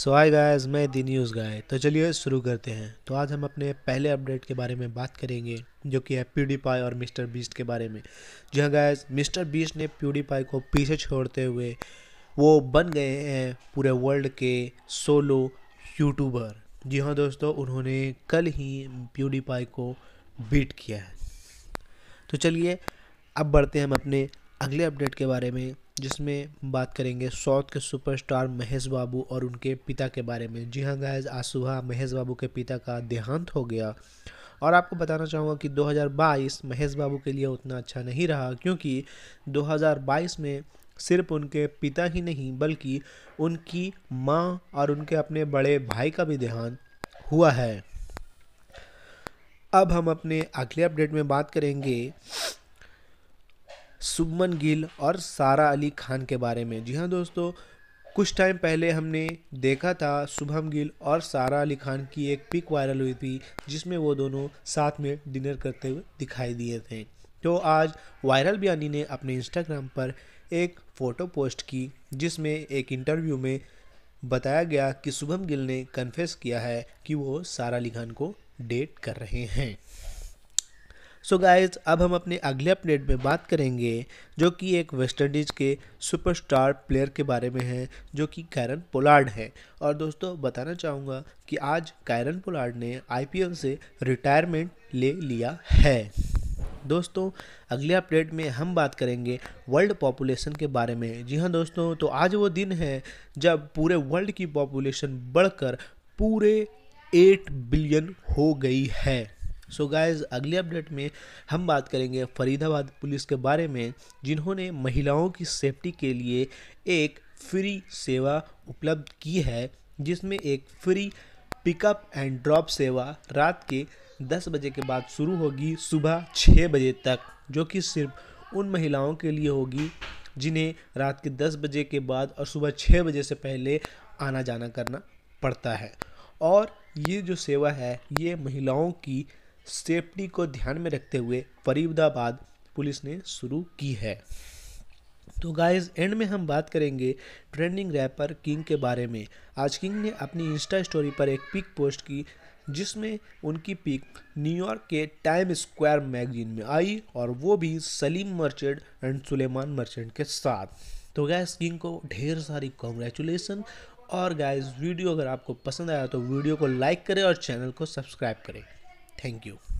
सो आई guys मैं दी news गाय तो चलिए शुरू करते हैं तो आज हम अपने पहले अपडेट के बारे में बात करेंगे जो कि है प्यूडीपाई और मिस्टर बीस्ट के बारे में जी हाँ गायज़ मिस्टर बीस्ट ने प्यूडीपाई को पीछे छोड़ते हुए वो बन गए हैं पूरे वर्ल्ड के सोलो यूट्यूबर जी हाँ दोस्तों उन्होंने कल ही प्यूडीपाई को बीट किया है तो चलिए अब बढ़ते हैं हम अपने अगले अपडेट के बारे में जिसमें बात करेंगे साउथ के सुपरस्टार महेश बाबू और उनके पिता के बारे में जी हाँ गायज आज सुबह महेश बाबू के पिता का देहांत हो गया और आपको बताना चाहूँगा कि 2022 महेश बाबू के लिए उतना अच्छा नहीं रहा क्योंकि 2022 में सिर्फ उनके पिता ही नहीं बल्कि उनकी माँ और उनके अपने बड़े भाई का भी देहांत हुआ है अब हम अपने अगले अपडेट में बात करेंगे सुमन गिल और सारा अली खान के बारे में जी हाँ दोस्तों कुछ टाइम पहले हमने देखा था शुभम गिल और सारा अली खान की एक पिक वायरल हुई थी जिसमें वो दोनों साथ में डिनर करते हुए दिखाई दिए थे तो आज वायरल बयानी ने अपने इंस्टाग्राम पर एक फ़ोटो पोस्ट की जिसमें एक इंटरव्यू में बताया गया कि शुभम गिल ने कन्फेस किया है कि वो सारा अली खान को डेट कर रहे हैं सो so गाइज अब हम अपने अगले अपडेट में बात करेंगे जो कि एक वेस्ट इंडीज़ के सुपरस्टार प्लेयर के बारे में है जो कि कैरन पोलार्ड है और दोस्तों बताना चाहूँगा कि आज कैरन पोलार्ड ने आई से रिटायरमेंट ले लिया है दोस्तों अगले अपडेट में हम बात करेंगे वर्ल्ड पॉपुलेशन के बारे में जी हाँ दोस्तों तो आज वो दिन है जब पूरे वर्ल्ड की पॉपुलेशन बढ़कर पूरे एट बिलियन हो गई है सो so गाइस अगले अपडेट में हम बात करेंगे फरीदाबाद पुलिस के बारे में जिन्होंने महिलाओं की सेफ्टी के लिए एक फ्री सेवा उपलब्ध की है जिसमें एक फ्री पिकअप एंड ड्रॉप सेवा रात के 10 बजे के बाद शुरू होगी सुबह 6 बजे तक जो कि सिर्फ उन महिलाओं के लिए होगी जिन्हें रात के 10 बजे के बाद और सुबह 6 बजे से पहले आना जाना करना पड़ता है और ये जो सेवा है ये महिलाओं की सेफ्टी को ध्यान में रखते हुए फरीदाबाद पुलिस ने शुरू की है तो गाइस एंड में हम बात करेंगे ट्रेंडिंग रैपर किंग के बारे में आज किंग ने अपनी इंस्टा स्टोरी पर एक पिक पोस्ट की जिसमें उनकी पिक न्यूयॉर्क के टाइम स्क्वायर मैगजीन में आई और वो भी सलीम मर्चेंट एंड सुलेमान मर्चेंट के साथ तो गैस किंग को ढेर सारी कॉन्ग्रेचुलेसन और गाइस वीडियो अगर आपको पसंद आया तो वीडियो को लाइक करें और चैनल को सब्सक्राइब करें Thank you.